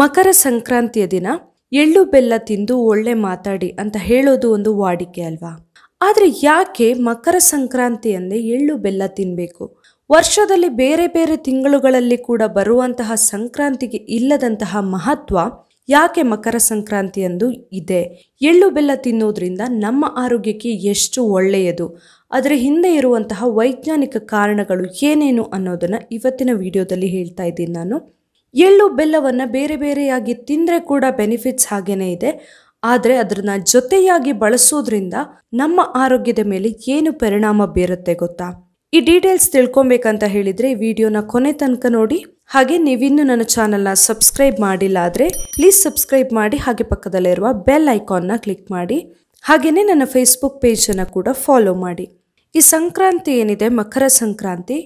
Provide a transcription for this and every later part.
ಮಕರ ಸಂಕ್ರಾಂತಿಯ ದಿನ ಎಳ್ಳು ಬೆಲ್ಲ ತಿಂದು ಒಳ್ಳೆ ಮಾತಾಡಿ ಅಂತ ಹೇಳೋದು ಒಂದು ವಾಡಿಕೆ ಅಲ್ವಾ ಆದರೆ ಯಾಕೆ ಮಕರ ಸಂಕ್ರಾಂತಿ ಅಂದರೆ ಎಳ್ಳು ಬೆಲ್ಲ ತಿನ್ನಬೇಕು ವರ್ಷದಲ್ಲಿ ಬೇರೆ ಬೇರೆ ತಿಂಗಳುಗಳಲ್ಲಿ ಕೂಡ ಬರುವಂತಹ ಸಂಕ್ರಾಂತಿಗೆ ಇಲ್ಲದಂತಹ ಮಹತ್ವ ಯಾಕೆ ಮಕರ ಸಂಕ್ರಾಂತಿ ಎಂದು ಇದೆ ಎಳ್ಳು ಬೆಲ್ಲ ತಿನ್ನೋದ್ರಿಂದ ನಮ್ಮ ಆರೋಗ್ಯಕ್ಕೆ ಎಷ್ಟು ಒಳ್ಳೆಯದು ಅದರ ಹಿಂದೆ ಇರುವಂತಹ ವೈಜ್ಞಾನಿಕ ಕಾರಣಗಳು ಏನೇನು ಅನ್ನೋದನ್ನು ಇವತ್ತಿನ ವಿಡಿಯೋದಲ್ಲಿ ಹೇಳ್ತಾ ಇದ್ದೀನಿ ನಾನು ಎಳ್ಳು ಬೆಲ್ಲವನ್ನು ಬೇರೆ ಬೇರೆಯಾಗಿ ತಿಂದರೆ ಕೂಡ ಬೆನಿಫಿಟ್ಸ್ ಹಾಗೇನೇ ಇದೆ ಆದರೆ ಅದನ್ನು ಜೊತೆಯಾಗಿ ಬಳಸೋದ್ರಿಂದ ನಮ್ಮ ಆರೋಗ್ಯದ ಮೇಲೆ ಏನು ಪರಿಣಾಮ ಬೀರುತ್ತೆ ಗೊತ್ತಾ ಈ ಡೀಟೇಲ್ಸ್ ತಿಳ್ಕೊಬೇಕಂತ ಹೇಳಿದರೆ ವಿಡಿಯೋನ ಕೊನೆ ತನಕ ನೋಡಿ ಹಾಗೆ ನೀವಿನ್ನು ನನ್ನ ಚಾನೆಲ್ನ ಸಬ್ಸ್ಕ್ರೈಬ್ ಮಾಡಿಲ್ಲ ಆದರೆ ಪ್ಲೀಸ್ ಸಬ್ಸ್ಕ್ರೈಬ್ ಮಾಡಿ ಹಾಗೆ ಪಕ್ಕದಲ್ಲಿರುವ ಬೆಲ್ ಐಕಾನ್ನ ಕ್ಲಿಕ್ ಮಾಡಿ ಹಾಗೆಯೇ ನನ್ನ ಫೇಸ್ಬುಕ್ ಪೇಜನ್ನು ಕೂಡ ಫಾಲೋ ಮಾಡಿ ಈ ಸಂಕ್ರಾಂತಿ ಏನಿದೆ ಮಕರ ಸಂಕ್ರಾಂತಿ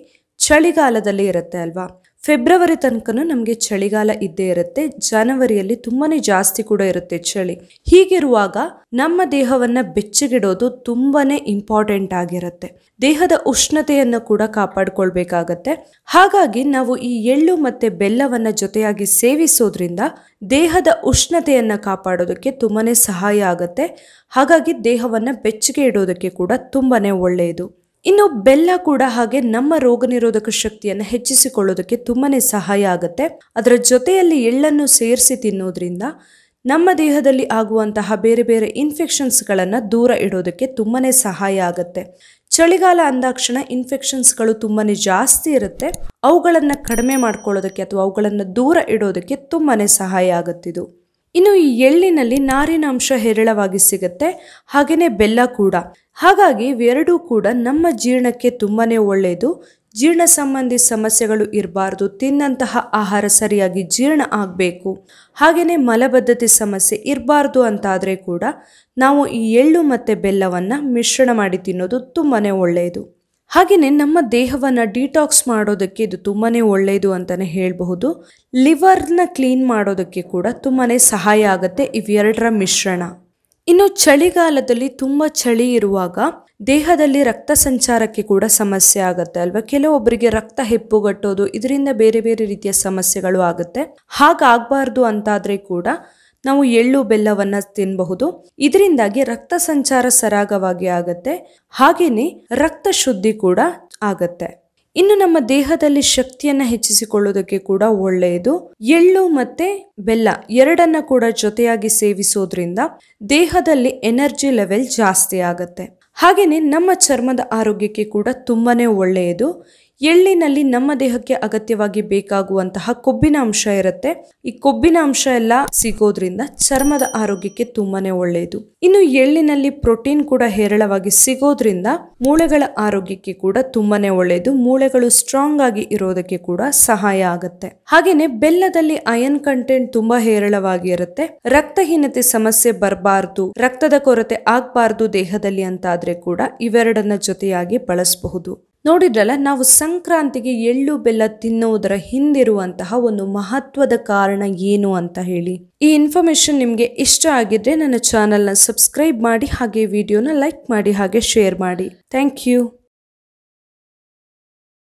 ಚಳಿಗಾಲದಲ್ಲಿ ಇರುತ್ತೆ ಅಲ್ವಾ ಫೆಬ್ರವರಿ ತನಕನೂ ನಮಗೆ ಚಳಿಗಾಲ ಇದ್ದೇ ಇರುತ್ತೆ ಜನವರಿಯಲ್ಲಿ ತುಂಬಾನೇ ಜಾಸ್ತಿ ಕೂಡ ಇರುತ್ತೆ ಚಳಿ ಹೀಗಿರುವಾಗ ನಮ್ಮ ದೇಹವನ್ನ ಬೆಚ್ಚಗಿಡೋದು ತುಂಬಾನೇ ಇಂಪಾರ್ಟೆಂಟ್ ಆಗಿರುತ್ತೆ ದೇಹದ ಉಷ್ಣತೆಯನ್ನು ಕೂಡ ಕಾಪಾಡಿಕೊಳ್ಬೇಕಾಗತ್ತೆ ಹಾಗಾಗಿ ನಾವು ಈ ಎಳ್ಳು ಮತ್ತೆ ಬೆಲ್ಲವನ್ನ ಜೊತೆಯಾಗಿ ಸೇವಿಸೋದ್ರಿಂದ ದೇಹದ ಉಷ್ಣತೆಯನ್ನ ಕಾಪಾಡೋದಕ್ಕೆ ತುಂಬಾನೇ ಸಹಾಯ ಆಗುತ್ತೆ ಹಾಗಾಗಿ ದೇಹವನ್ನ ಬೆಚ್ಚಗೆ ಇಡೋದಕ್ಕೆ ಕೂಡ ತುಂಬಾನೇ ಒಳ್ಳೆಯದು ಇನ್ನು ಬೆಲ್ಲ ಕೂಡ ಹಾಗೆ ನಮ್ಮ ರೋಗ ನಿರೋಧಕ ಶಕ್ತಿಯನ್ನು ಹೆಚ್ಚಿಸಿಕೊಳ್ಳೋದಕ್ಕೆ ತುಂಬಾ ಸಹಾಯ ಆಗುತ್ತೆ ಅದರ ಜೊತೆಯಲ್ಲಿ ಎಳ್ಳನ್ನು ಸೇರಿಸಿ ತಿನ್ನೋದ್ರಿಂದ ನಮ್ಮ ದೇಹದಲ್ಲಿ ಆಗುವಂತಹ ಬೇರೆ ಬೇರೆ ಇನ್ಫೆಕ್ಷನ್ಸ್ಗಳನ್ನು ದೂರ ಇಡೋದಕ್ಕೆ ತುಂಬಾ ಸಹಾಯ ಆಗುತ್ತೆ ಚಳಿಗಾಲ ಅಂದಾಕ್ಷಣ ಇನ್ಫೆಕ್ಷನ್ಸ್ಗಳು ತುಂಬಾ ಜಾಸ್ತಿ ಇರುತ್ತೆ ಅವುಗಳನ್ನು ಕಡಿಮೆ ಮಾಡ್ಕೊಳ್ಳೋದಕ್ಕೆ ಅಥವಾ ಅವುಗಳನ್ನು ದೂರ ಇಡೋದಕ್ಕೆ ತುಂಬಾ ಸಹಾಯ ಆಗುತ್ತಿದ್ದು ಇನ್ನು ಈ ಎಳ್ಳಿನಲ್ಲಿ ನಾರಿನ ಅಂಶ ಹೇರಳವಾಗಿ ಸಿಗುತ್ತೆ ಹಾಗೆಯೇ ಬೆಲ್ಲ ಕೂಡ ಹಾಗಾಗಿ ಇವೆರಡೂ ಕೂಡ ನಮ್ಮ ಜೀರ್ಣಕ್ಕೆ ತುಂಬಾ ಒಳ್ಳೆಯದು ಜೀರ್ಣ ಸಂಬಂಧಿ ಸಮಸ್ಯೆಗಳು ಇರಬಾರ್ದು ತಿನ್ನಂತಹ ಆಹಾರ ಸರಿಯಾಗಿ ಜೀರ್ಣ ಆಗಬೇಕು ಹಾಗೆಯೇ ಮಲಬದ್ಧತೆ ಸಮಸ್ಯೆ ಇರಬಾರ್ದು ಅಂತಾದರೆ ಕೂಡ ನಾವು ಈ ಎಳ್ಳು ಮತ್ತು ಬೆಲ್ಲವನ್ನು ಮಿಶ್ರಣ ಮಾಡಿ ತಿನ್ನೋದು ತುಂಬಾ ಒಳ್ಳೆಯದು ಹಾಗೆಯೇ ನಮ್ಮ ದೇಹವನ್ನು ಡಿಟಾಕ್ಸ್ ಮಾಡೋದಕ್ಕೆ ಇದು ತುಂಬಾ ಒಳ್ಳೆಯದು ಅಂತಲೇ ಹೇಳಬಹುದು ಲಿವರ್ನ ಕ್ಲೀನ್ ಮಾಡೋದಕ್ಕೆ ಕೂಡ ತುಂಬಾ ಸಹಾಯ ಆಗುತ್ತೆ ಇವೆರಡರ ಮಿಶ್ರಣ ಇನ್ನು ಚಳಿಗಾಲದಲ್ಲಿ ತುಂಬ ಚಳಿ ಇರುವಾಗ ದೇಹದಲ್ಲಿ ರಕ್ತ ಸಂಚಾರಕ್ಕೆ ಕೂಡ ಸಮಸ್ಯೆ ಆಗುತ್ತೆ ಅಲ್ವಾ ಕೆಲವೊಬ್ಬರಿಗೆ ರಕ್ತ ಹೆಪ್ಪುಗಟ್ಟೋದು ಇದರಿಂದ ಬೇರೆ ಬೇರೆ ರೀತಿಯ ಸಮಸ್ಯೆಗಳು ಆಗುತ್ತೆ ಹಾಗಾಗಬಾರ್ದು ಅಂತಾದರೆ ಕೂಡ ನಾವು ಎಳ್ಳು ಬೆಲ್ಲವನ್ನು ತಿನ್ನಬಹುದು ಇದರಿಂದಾಗಿ ರಕ್ತ ಸಂಚಾರ ಸರಾಗವಾಗಿ ಆಗತ್ತೆ ಹಾಗೇನೆ ರಕ್ತ ಶುದ್ಧಿ ಕೂಡ ಆಗತ್ತೆ ಇನ್ನು ನಮ್ಮ ದೇಹದಲ್ಲಿ ಶಕ್ತಿಯನ್ನು ಹೆಚ್ಚಿಸಿಕೊಳ್ಳೋದಕ್ಕೆ ಕೂಡ ಒಳ್ಳೆಯದು ಎಳ್ಳು ಮತ್ತೆ ಬೆಲ್ಲ ಎರಡನ್ನ ಕೂಡ ಜೊತೆಯಾಗಿ ಸೇವಿಸೋದ್ರಿಂದ ದೇಹದಲ್ಲಿ ಎನರ್ಜಿ ಲೆವೆಲ್ ಜಾಸ್ತಿ ಆಗತ್ತೆ ಹಾಗೆಯೇ ನಮ್ಮ ಚರ್ಮದ ಆರೋಗ್ಯಕ್ಕೆ ಕೂಡ ತುಂಬಾನೇ ಒಳ್ಳೆಯದು ಎಳ್ಳಿನಲ್ಲಿ ನಮ್ಮ ದೇಹಕ್ಕೆ ಅಗತ್ಯವಾಗಿ ಬೇಕಾಗುವಂತಹ ಕೊಬ್ಬಿನ ಅಂಶ ಇರುತ್ತೆ ಈ ಕೊಬ್ಬಿನ ಅಂಶ ಎಲ್ಲ ಸಿಗೋದ್ರಿಂದ ಚರ್ಮದ ಆರೋಗ್ಯಕ್ಕೆ ತುಂಬಾನೇ ಒಳ್ಳೆಯದು ಇನ್ನು ಎಳ್ಳಿನಲ್ಲಿ ಪ್ರೋಟೀನ್ ಕೂಡ ಹೇರಳವಾಗಿ ಸಿಗೋದ್ರಿಂದ ಮೂಳೆಗಳ ಆರೋಗ್ಯಕ್ಕೆ ಕೂಡ ತುಂಬಾನೇ ಒಳ್ಳೆಯದು ಮೂಳೆಗಳು ಸ್ಟ್ರಾಂಗ್ ಆಗಿ ಇರೋದಕ್ಕೆ ಕೂಡ ಸಹಾಯ ಆಗುತ್ತೆ ಹಾಗೇನೆ ಬೆಲ್ಲದಲ್ಲಿ ಅಯನ್ ಕಂಟೆಂಟ್ ತುಂಬಾ ಹೇರಳವಾಗಿ ಇರುತ್ತೆ ರಕ್ತಹೀನತೆ ಸಮಸ್ಯೆ ಬರಬಾರದು ರಕ್ತದ ಕೊರತೆ ಆಗಬಾರದು ದೇಹದಲ್ಲಿ ಅಂತಾದ್ರೆ ಕೂಡ ಇವೆರಡನ್ನ ಜೊತೆಯಾಗಿ ಬಳಸಬಹುದು ನೋಡಿದ್ರಲ್ಲ ನಾವು ಸಂಕ್ರಾಂತಿಗೆ ಎಳ್ಳು ಬೆಲ್ಲ ತಿನ್ನುವುದರ ಹಿಂದಿರುವಂತಹ ಒಂದು ಮಹತ್ವದ ಕಾರಣ ಏನು ಅಂತ ಹೇಳಿ ಈ ಇನ್ಫಾರ್ಮೇಶನ್ ನಿಮಗೆ ಇಷ್ಟ ಆಗಿದ್ರೆ ನನ್ನ ಚಾನೆಲ್ನ ಸಬ್ಸ್ಕ್ರೈಬ್ ಮಾಡಿ ಹಾಗೆ ವಿಡಿಯೋನ ಲೈಕ್ ಮಾಡಿ ಹಾಗೆ ಶೇರ್ ಮಾಡಿ ಥ್ಯಾಂಕ್ ಯು